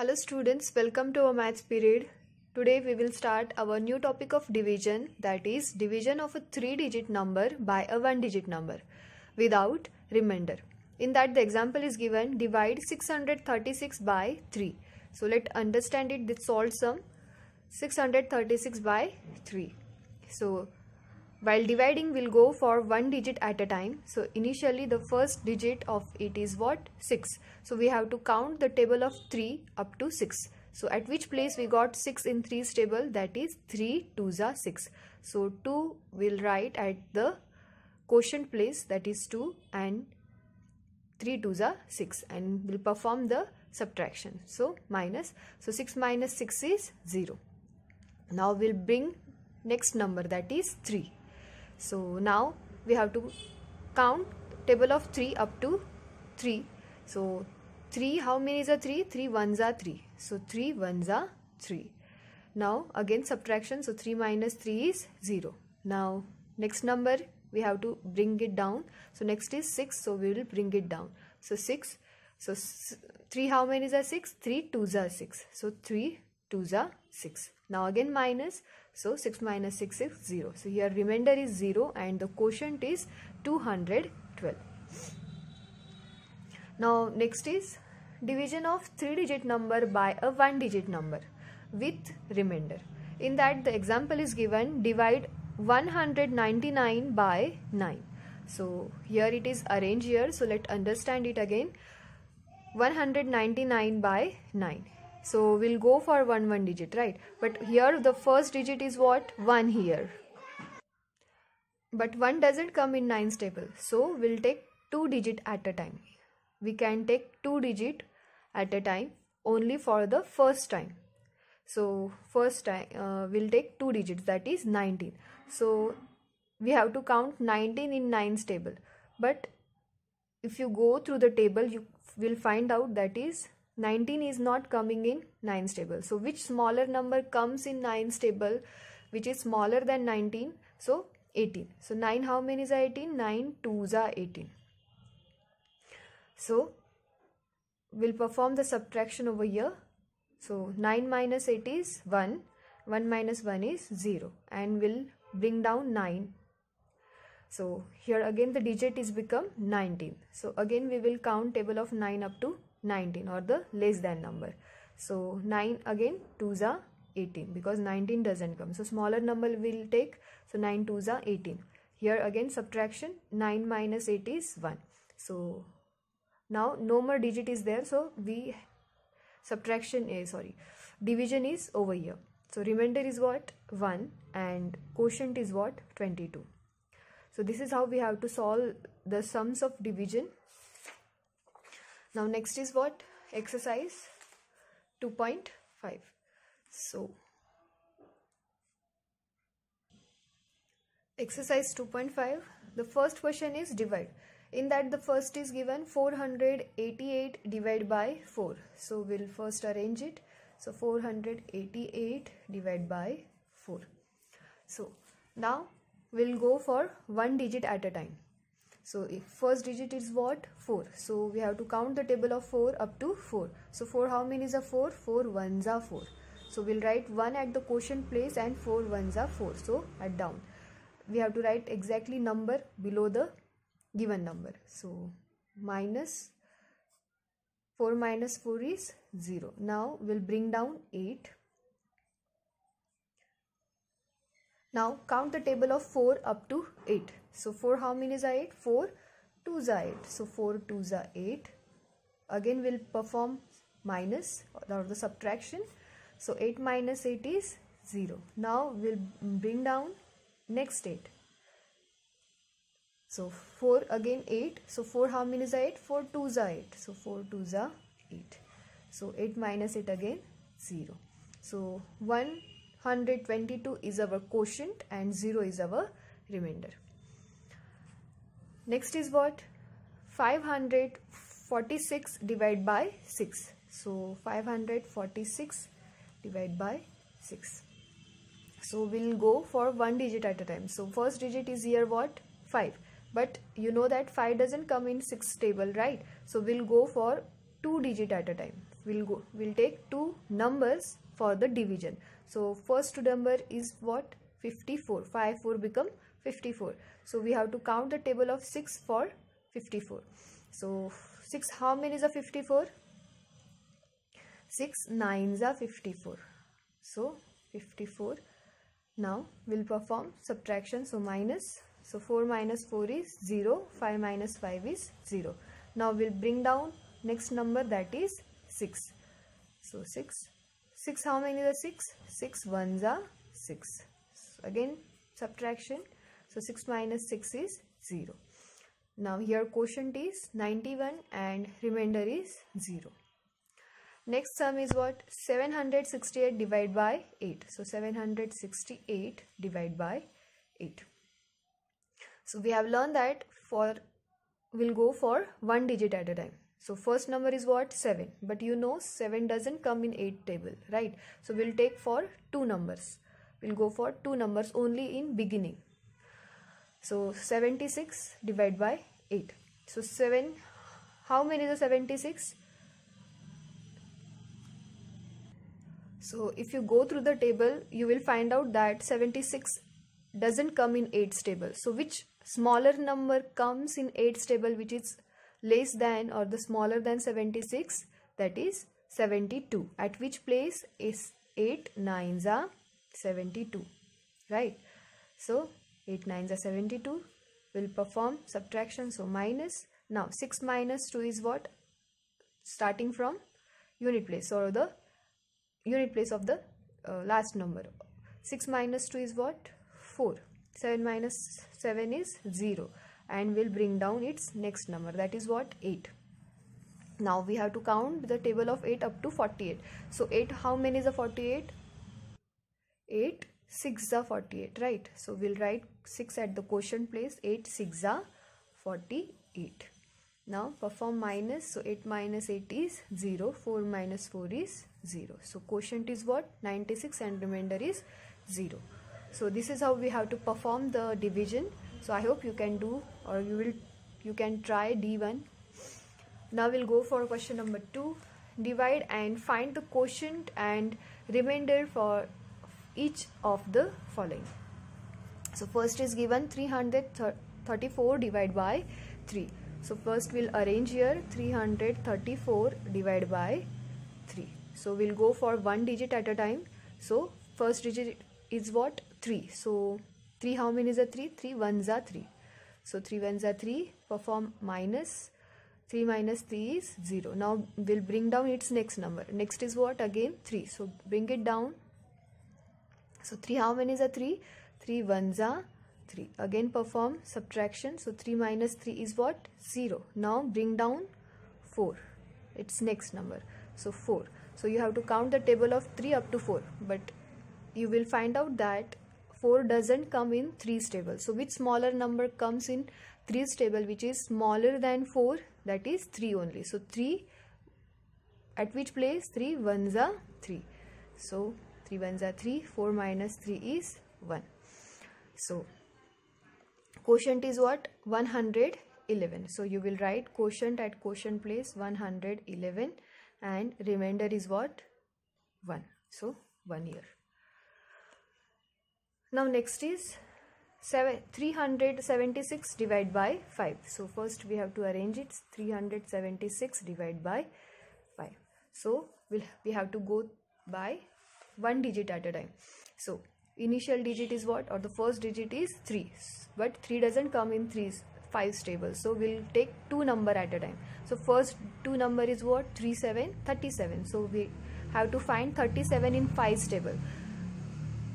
Hello students, welcome to our maths period. Today we will start our new topic of division that is division of a 3 digit number by a 1 digit number without remainder. In that the example is given divide 636 by 3. So let understand it this solve sum 636 by 3. So while dividing, we'll go for one digit at a time. So initially the first digit of it is what? 6. So we have to count the table of 3 up to 6. So at which place we got 6 in 3's table that is 3 2's are 6. So 2 will write at the quotient place that is 2 and 3 2's are 6 and will perform the subtraction. So minus. So 6 minus 6 is 0. Now we'll bring next number that is 3 so now we have to count table of 3 up to 3 so 3 how many is a 3 3 ones are 3 so 3 ones are 3 now again subtraction so 3 minus 3 is 0 now next number we have to bring it down so next is 6 so we will bring it down so 6 so 3 how many is a 6 3 twos are 6 so 3 twos are 6 now again minus so 6 minus 6 is 0. So here remainder is 0 and the quotient is 212. Now next is division of 3 digit number by a 1 digit number with remainder. In that the example is given divide 199 by 9. So here it is arranged here. So let understand it again. 199 by 9. So we'll go for one one digit, right? But here the first digit is what? 1 here. But 1 doesn't come in 9's table. So we'll take 2 digit at a time. We can take 2 digit at a time only for the first time. So first time uh, we'll take 2 digits that is 19. So we have to count 19 in 9's table. But if you go through the table you will find out that is 19 is not coming in 9's table. So which smaller number comes in 9's table which is smaller than 19? So 18. So 9 how many is 18? 9 2's are 18. So we'll perform the subtraction over here. So 9 minus 8 is 1. 1 minus 1 is 0 and we'll bring down 9. So here again the digit is become 19. So again we will count table of 9 up to 19 or the less than number so 9 again 2s are 18 because 19 doesn't come so smaller number will take so 9 2s are 18 here again subtraction 9 minus 8 is 1 so now no more digit is there so we subtraction is sorry division is over here so remainder is what 1 and quotient is what 22 so this is how we have to solve the sums of division now next is what exercise 2.5 so exercise 2.5 the first question is divide in that the first is given 488 divided by 4 so we'll first arrange it so 488 divided by 4 so now we'll go for one digit at a time so if first digit is what? 4. So we have to count the table of 4 up to 4. So 4 how many is a 4? 4 ones are 4. So we'll write 1 at the quotient place and 4 ones are 4. So at down. We have to write exactly number below the given number. So minus 4 minus 4 is 0. Now we'll bring down 8. Now count the table of 4 up to 8. So 4 how many is 8? 4 2s are 8. So 4 2s are 8. Again we'll perform minus or the subtraction. So 8 minus 8 is 0. Now we'll bring down next 8. So 4 again 8. So 4 how many is 8? 4 2s are 8. So 4 2s are 8. So 8 minus 8 again 0. So 1 122 is our quotient and 0 is our remainder. Next is what? 546 divided by 6. So 546 divided by 6. So we'll go for one digit at a time. So first digit is here what? 5. But you know that 5 doesn't come in 6 table, right? So we'll go for two digit at a time. We'll go we'll take two numbers for the division so first number is what 54 5 4 become 54 so we have to count the table of 6 for 54 so 6 how many is a 54 6 nines are 54 so 54 now we'll perform subtraction so minus so 4 minus 4 is 0 5 minus 5 is 0 now we'll bring down next number that is 6 so 6 6 how many are 6 6 ones are 6 so again subtraction so 6 minus 6 is 0 now here quotient is 91 and remainder is 0 next sum is what 768 divided by 8 so 768 divided by 8 so we have learned that for we'll go for one digit at a time so first number is what? 7. But you know 7 doesn't come in 8 table, right? So we'll take for 2 numbers. We'll go for 2 numbers only in beginning. So 76 divided by 8. So 7, how many is a 76? So if you go through the table, you will find out that 76 doesn't come in 8's table. So which smaller number comes in 8's table which is less than or the smaller than 76 that is 72 at which place is 8 nines are 72 right so 8 nines are 72 will perform subtraction so minus now 6 minus 2 is what starting from unit place or the unit place of the uh, last number 6 minus 2 is what 4 7 minus 7 is 0 and will bring down its next number that is what 8 now we have to count the table of 8 up to 48 so 8 how many is a 48 8 6 are 48 right so we'll write 6 at the quotient place 8 6 are 48 now perform minus so 8 minus 8 is 0 4 minus 4 is 0 so quotient is what 96 and remainder is 0 so this is how we have to perform the division so i hope you can do or you will you can try d1 now we'll go for question number 2 divide and find the quotient and remainder for each of the following so first is given 334 divided by 3 so first we'll arrange here 334 divided by 3 so we'll go for one digit at a time so first digit is what 3 so 3 how many is a 3? 3 ones are 3. So 3 ones are 3 perform minus 3 minus 3 is 0. Now we'll bring down its next number. Next is what again 3. So bring it down. So 3 how many is a 3? 3 ones are 3. Again perform subtraction. So 3 minus 3 is what? 0. Now bring down 4. Its next number. So 4. So you have to count the table of 3 up to 4. But you will find out that 4 doesn't come in 3's table. So which smaller number comes in 3's table which is smaller than 4 that is 3 only. So 3 at which place 3 ones are 3. So 3 ones are 3 4 minus 3 is 1. So quotient is what 111. So you will write quotient at quotient place 111 and remainder is what 1. So 1 here now next is 7, 376 divided by 5 so first we have to arrange it 376 divided by 5 so we'll, we have to go by one digit at a time so initial digit is what or the first digit is 3 but 3 doesn't come in 3's 5's table so we'll take two number at a time so first two number is what 37 37 so we have to find 37 in 5's table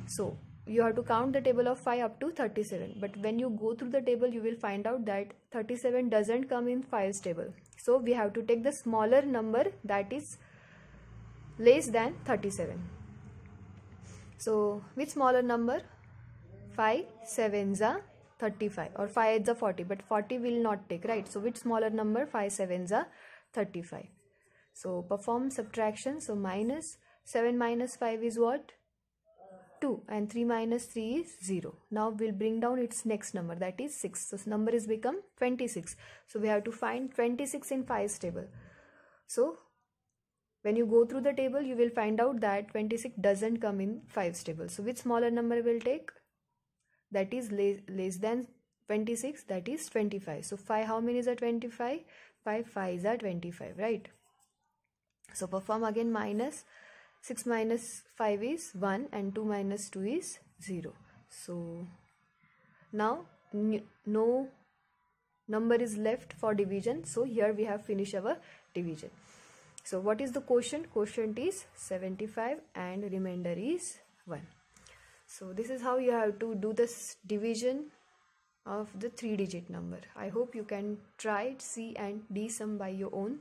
so you have to count the table of 5 up to 37 but when you go through the table you will find out that 37 doesn't come in 5's table so we have to take the smaller number that is less than 37 so which smaller number 5 7s are 35 or 5 is a 40 but 40 will not take right so which smaller number 5 7s are 35 so perform subtraction so minus 7 minus 5 is what 2 and 3 minus 3 is 0. Now we'll bring down its next number that is 6. So number is become 26. So we have to find 26 in 5's table. So when you go through the table you will find out that 26 doesn't come in 5's table. So which smaller number will take? That is less, than 26 that is 25. So 5 how many is a 25? 5 5 is a 25 right? So perform again minus minus 6 minus 5 is 1 and 2 minus 2 is 0. So now no number is left for division. So here we have finished our division. So what is the quotient? Quotient is 75 and remainder is 1. So this is how you have to do this division of the three digit number. I hope you can try, see and D sum by your own